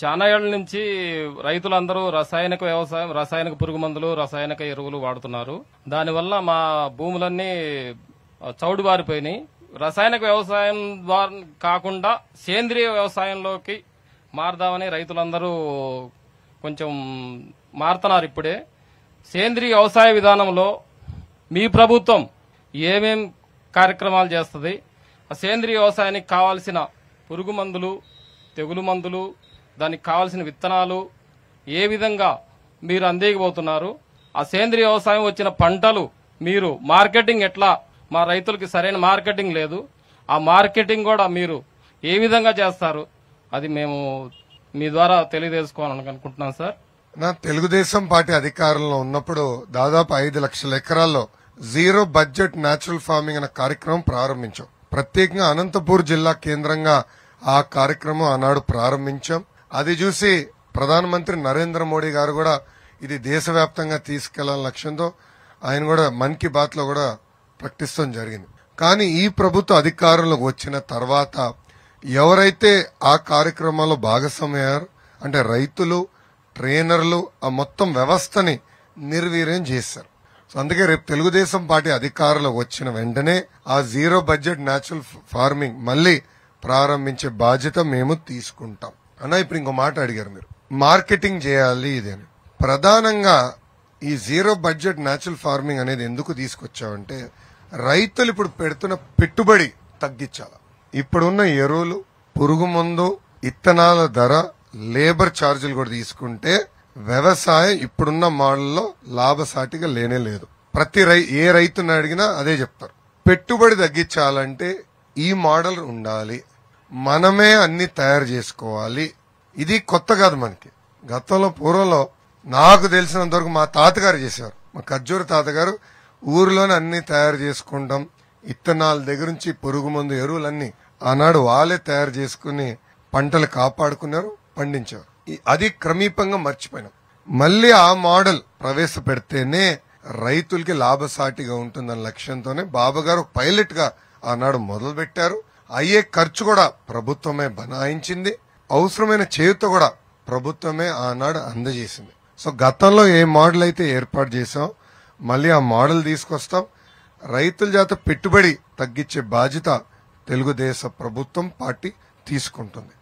చాలా ఏళ్ల నుంచి రైతులందరూ రసాయనిక వ్యవసాయం రసాయనిక పురుగు మందులు రసాయనిక ఎరువులు వాడుతున్నారు దానివల్ల మా భూములన్నీ బారిపోయినాయి రసాయనిక వ్యవసాయం ద్వారా కాకుండా సేంద్రియ వ్యవసాయంలోకి మారదామని రైతులందరూ కొంచెం మారుతున్నారు ఇప్పుడే సేంద్రియ వ్యవసాయ విధానంలో మీ ప్రభుత్వం ఏమేం కార్యక్రమాలు చేస్తుంది సేంద్రియ వ్యవసాయానికి కావాల్సిన పురుగు మందులు తెగులు మందులు దానికి కావాల్సిన విత్తనాలు ఏ విధంగా మీరు అందేయబోతున్నారు ఆ సేంద్రియ వ్యవసాయం వచ్చిన పంటలు మీరు మార్కెటింగ్ ఎట్లా మా రైతులకి సరైన మార్కెటింగ్ లేదు ఆ మార్కెటింగ్ కూడా మీరు ఏ విధంగా చేస్తారు అది మేము మీ ద్వారా తెలియజేసుకోవాలని అనుకుంటున్నాం సార్ నా తెలుగుదేశం పార్టీ అధికారంలో ఉన్నప్పుడు దాదాపు ఐదు లక్షల ఎకరాల్లో జీరో బడ్జెట్ న్యాచురల్ ఫార్మింగ్ అనే కార్యక్రమం ప్రారంభించాం ప్రత్యేకంగా అనంతపూర్ జిల్లా కేంద్రంగా ఆ కార్యక్రమం ఆనాడు ప్రారంభించాం అది చూసి ప్రధానమంత్రి నరేంద్ర మోడీ గారు కూడా ఇది దేశవ్యాప్తంగా తీసుకెళ్లాలని లక్ష్యంతో ఆయన కూడా మన్ కీ బాత్ లో కూడా ప్రకటిస్తాం జరిగింది కానీ ఈ ప్రభుత్వ అధికారంలోకి వచ్చిన తర్వాత ఎవరైతే ఆ కార్యక్రమంలో భాగస్వామయ్యారు అంటే రైతులు ట్రైనర్లు ఆ మొత్తం వ్యవస్థని నిర్వీర్యం చేశారు సో అందుకే రేపు తెలుగుదేశం పార్టీ అధికారంలోకి వచ్చిన వెంటనే ఆ జీరో బడ్జెట్ న్యాచురల్ ఫార్మింగ్ మళ్ళీ ప్రారంభించే బాధ్యత మేము తీసుకుంటాం అన్న ఇప్పుడు ఇంకో మాట అడిగారు మీరు మార్కెటింగ్ చేయాలి అని ప్రధానంగా ఈ జీరో బడ్జెట్ న్యాచురల్ ఫార్మింగ్ అనేది ఎందుకు తీసుకొచ్చామంటే రైతులు ఇప్పుడు పెడుతున్న పెట్టుబడి తగ్గించాలి ఇప్పుడున్న ఎరువులు పురుగు మందు ఇత్తనాల ధర లేబర్ ఛార్జీలు కూడా తీసుకుంటే వ్యవసాయం ఇప్పుడున్న మోడల్లో లాభసాటిగా లేనే లేదు ప్రతి రై ఏ రైతుని అడిగినా అదే చెప్తారు పెట్టుబడి తగ్గించాలంటే ఈ మోడల్ ఉండాలి మనమే అన్ని తయారు చేసుకోవాలి ఇది కొత్త కాదు మనకి గతంలో పూర్వంలో నాకు తెలిసినంత వరకు మా తాతగారు చేసేవారు మా ఖర్జూరు తాతగారు ఊరిలోనే అన్ని తయారు చేసుకుంటాం ఇత్తనాల దగ్గర నుంచి పురుగు మందు ఎరువులన్నీ ఆనాడు వాళ్ళే తయారు చేసుకుని పంటలు కాపాడుకున్నారు పండించారు అది క్రమీపంగా మర్చిపోయినాం మళ్ళీ ఆ మోడల్ ప్రవేశపెడితేనే రైతులకి లాభసాటిగా ఉంటుందన్న లక్ష్యంతోనే బాబా గారు పైలట్ గా ఆనాడు మొదలు పెట్టారు అయ్యే ఖర్చు కూడా ప్రభుత్వమే బనాయించింది అవసరమైన చేయుత కూడా ప్రభుత్వమే ఆనాడు అందజేసింది సో గతంలో ఏ మోడల్ అయితే ఏర్పాటు చేసాం మళ్ళీ ఆ మోడల్ తీసుకొస్తాం రైతుల జాత పెట్టుబడి తగ్గించే బాధ్యత తెలుగుదేశ ప్రభుత్వం పార్టీ తీసుకుంటుంది